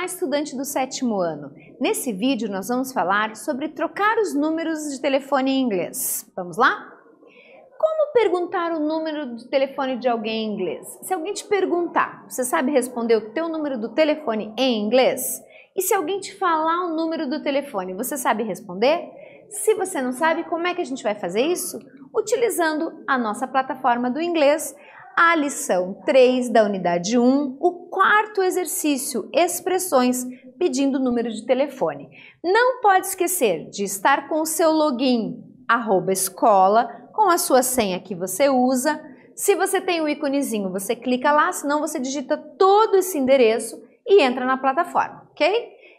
Olá, estudante do sétimo ano! Nesse vídeo nós vamos falar sobre trocar os números de telefone em inglês. Vamos lá? Como perguntar o número de telefone de alguém em inglês? Se alguém te perguntar, você sabe responder o teu número do telefone em inglês? E se alguém te falar o número do telefone, você sabe responder? Se você não sabe, como é que a gente vai fazer isso? Utilizando a nossa plataforma do inglês a lição 3 da unidade 1, o quarto exercício, expressões, pedindo número de telefone. Não pode esquecer de estar com o seu login, arroba escola, com a sua senha que você usa. Se você tem o um íconezinho, você clica lá, senão você digita todo esse endereço e entra na plataforma, ok?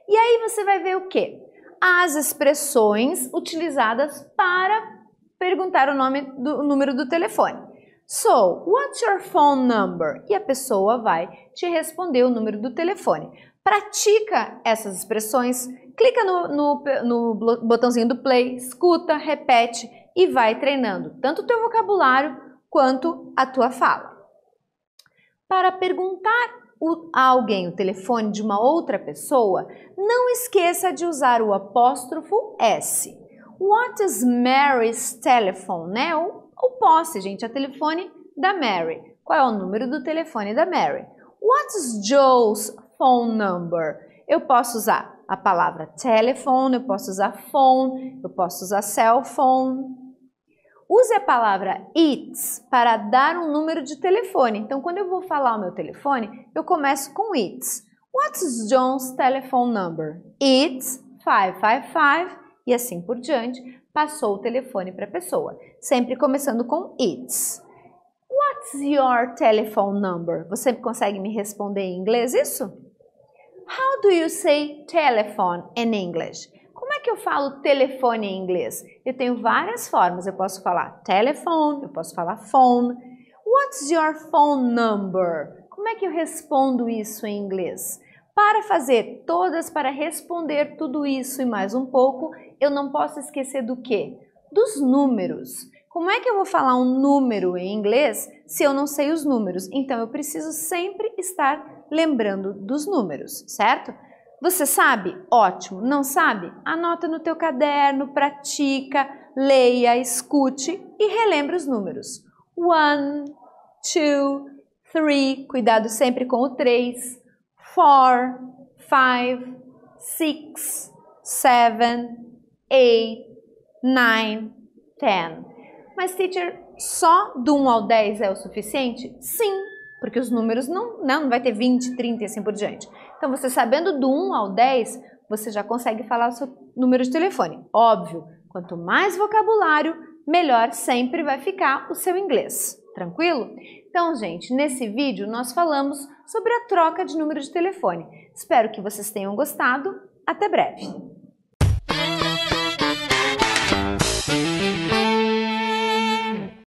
E aí você vai ver o que? As expressões utilizadas para perguntar o nome do o número do telefone. So, what's your phone number? E a pessoa vai te responder o número do telefone. Pratica essas expressões, clica no, no, no botãozinho do play, escuta, repete e vai treinando tanto o teu vocabulário quanto a tua fala. Para perguntar a alguém o telefone de uma outra pessoa, não esqueça de usar o apóstrofo S. What is Mary's telephone? Né? posse, gente, é telefone da Mary. Qual é o número do telefone da Mary? What's Joe's phone number? Eu posso usar a palavra telefone, eu posso usar phone, eu posso usar cell phone. Use a palavra it's para dar um número de telefone. Então, quando eu vou falar o meu telefone, eu começo com it's. What's John's telephone number? It's 555 e assim por diante, passou o telefone para a pessoa. Sempre começando com it's. What's your telephone number? Você consegue me responder em inglês isso? How do you say telephone in English? Como é que eu falo telefone em inglês? Eu tenho várias formas. Eu posso falar telephone, eu posso falar phone. What's your phone number? Como é que eu respondo isso em inglês? Para fazer todas, para responder tudo isso e mais um pouco, eu não posso esquecer do quê? Dos números. Como é que eu vou falar um número em inglês se eu não sei os números? Então eu preciso sempre estar lembrando dos números, certo? Você sabe? Ótimo. Não sabe? Anota no teu caderno, pratica, leia, escute e relembre os números. One, two, three. Cuidado sempre com o três four, five, six, seven, eight, nine, ten. Mas, teacher, só do 1 ao 10 é o suficiente? Sim, porque os números não, né, não, vai ter 20, 30 e assim por diante. Então, você sabendo do 1 ao 10, você já consegue falar o seu número de telefone. Óbvio, quanto mais vocabulário, melhor sempre vai ficar o seu inglês. Tranquilo? Então, gente, nesse vídeo nós falamos sobre a troca de número de telefone. Espero que vocês tenham gostado. Até breve!